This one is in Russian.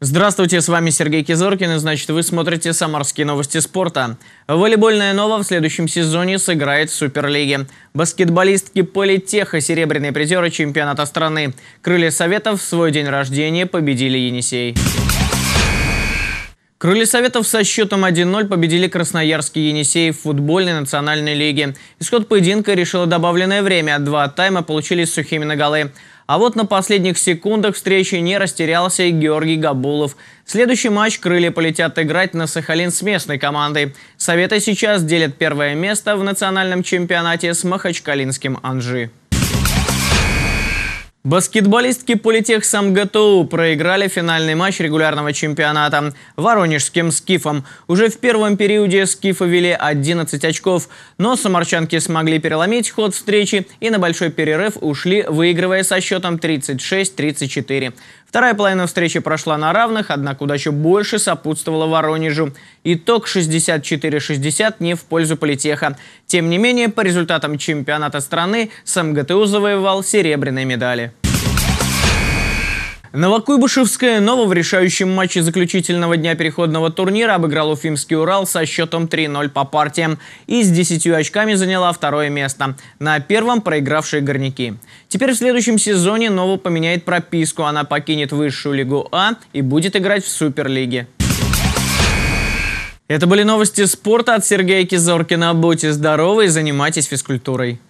Здравствуйте, с вами Сергей Кизоркин, и значит вы смотрите «Самарские новости спорта». Волейбольная «Нова» в следующем сезоне сыграет в Суперлиге. Баскетболистки Политеха – серебряные призеры чемпионата страны. Крылья Советов в свой день рождения победили Енисей. Крылья Советов со счетом 1-0 победили Красноярский Енисей в футбольной национальной лиге. Исход поединка решило добавленное время. Два тайма получились сухими на голы. А вот на последних секундах встречи не растерялся и Георгий Габулов. следующий матч крылья полетят играть на Сахалин с местной командой. Советы сейчас делят первое место в национальном чемпионате с махачкалинским Анжи. Баскетболистки Политех СамГТУ проиграли финальный матч регулярного чемпионата воронежским «Скифом». Уже в первом периоде «Скифы» вели 11 очков, но самарчанки смогли переломить ход встречи и на большой перерыв ушли, выигрывая со счетом 36-34. Вторая половина встречи прошла на равных, однако удача больше сопутствовала Воронежу. Итог 64-60 не в пользу политеха. Тем не менее, по результатам чемпионата страны сам завоевал серебряные медали. Новокуйбышевская «Нова» в решающем матче заключительного дня переходного турнира обыграла Уфимский «Урал» со счетом 3-0 по партиям и с 10 очками заняла второе место. На первом проигравшие горняки. Теперь в следующем сезоне «Нова» поменяет прописку. Она покинет высшую лигу А и будет играть в Суперлиге. Это были новости спорта от Сергея Кизоркина. Будьте здоровы и занимайтесь физкультурой.